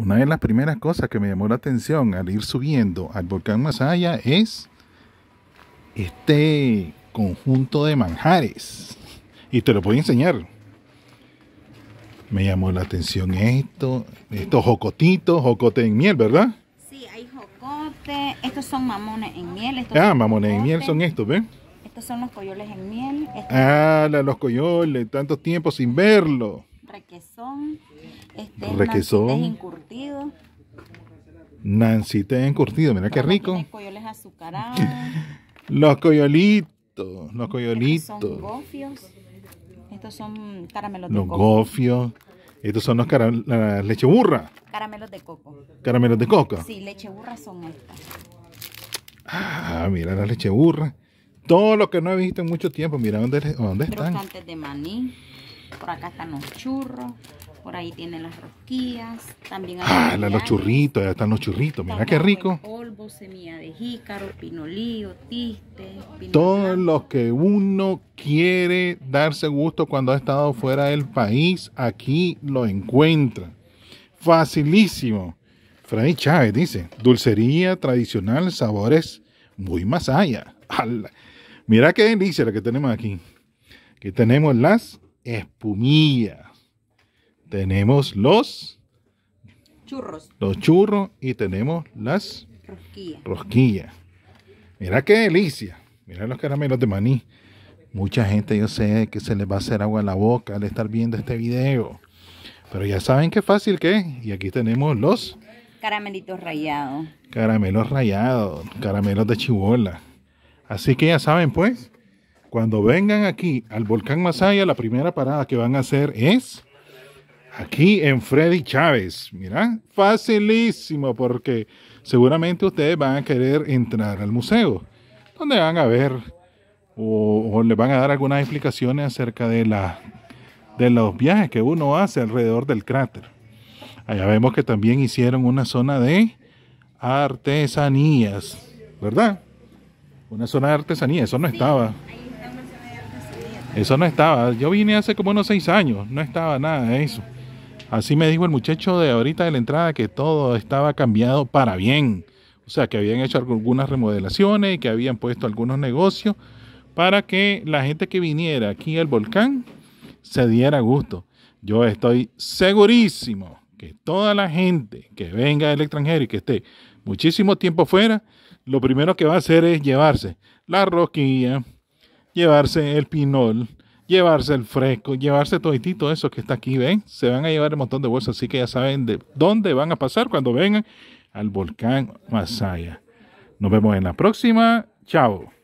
una de las primeras cosas que me llamó la atención al ir subiendo al volcán Masaya es este conjunto de manjares. Y te lo voy a enseñar. Me llamó la atención esto, estos jocotitos, jocote en miel, ¿verdad? Sí, hay jocote, estos son mamones en miel. ah, mamones en miel son estos, ¿ven? Estos son los coyoles en miel. Estos ah, los coyoles, tantos tiempos sin verlo requesón, este requesón. curtido encurtido. encurtido, mira qué rico. Coyoles azucarados. los coyolitos, los coyolitos. Estos son gofios. Estos son caramelos de coco. Los gofios. Estos son los de leche burra. Caramelos de coco. Caramelos de coco. Sí, leche burra son estas. Ah, mira la leche burra. Todo lo que no he visto en mucho tiempo, mira dónde, dónde están. Crocantes de maní. Por acá están los churros. Por ahí tienen las rosquillas. También ah, los, churritos, ya están los churritos. Mira qué rico. Polvo, semilla de jícaro, pinolío, tiste. Todo lo que uno quiere darse gusto cuando ha estado fuera del país, aquí lo encuentra. Facilísimo. Freddy Chávez dice, dulcería tradicional, sabores muy más allá. Mira qué delicia la que tenemos aquí. Aquí tenemos las espumilla. Tenemos los churros. Los churros y tenemos las rosquillas. Mira qué delicia. Mira los caramelos de maní. Mucha gente yo sé que se les va a hacer agua en la boca al estar viendo este video. Pero ya saben qué fácil que es. Y aquí tenemos los caramelitos rayados. Caramelos rayados, caramelos de chibola. Así que ya saben pues. Cuando vengan aquí al volcán Masaya, la primera parada que van a hacer es aquí en Freddy Chávez. Mirá, facilísimo porque seguramente ustedes van a querer entrar al museo, donde van a ver o, les van a dar algunas explicaciones acerca de, la, de los viajes que uno hace alrededor del cráter. Allá vemos que también hicieron una zona de artesanías, ¿verdad? Una zona de artesanías, eso no estaba. Eso no estaba. Yo vine hace como unos seis años. No estaba nada de eso. Así me dijo el muchacho de ahorita de la entrada que todo estaba cambiado para bien. O sea, que habían hecho algunas remodelaciones y que habían puesto algunos negocios para que la gente que viniera aquí al volcán se diera gusto. Yo estoy segurísimo que toda la gente que venga del extranjero y que esté muchísimo tiempo fuera, lo primero que va a hacer es llevarse la roquilla llevarse el pinol, llevarse el fresco, llevarse todo eso que está aquí, ven, se van a llevar un montón de bolsas, así que ya saben de dónde van a pasar cuando vengan al volcán Masaya. Nos vemos en la próxima, chao.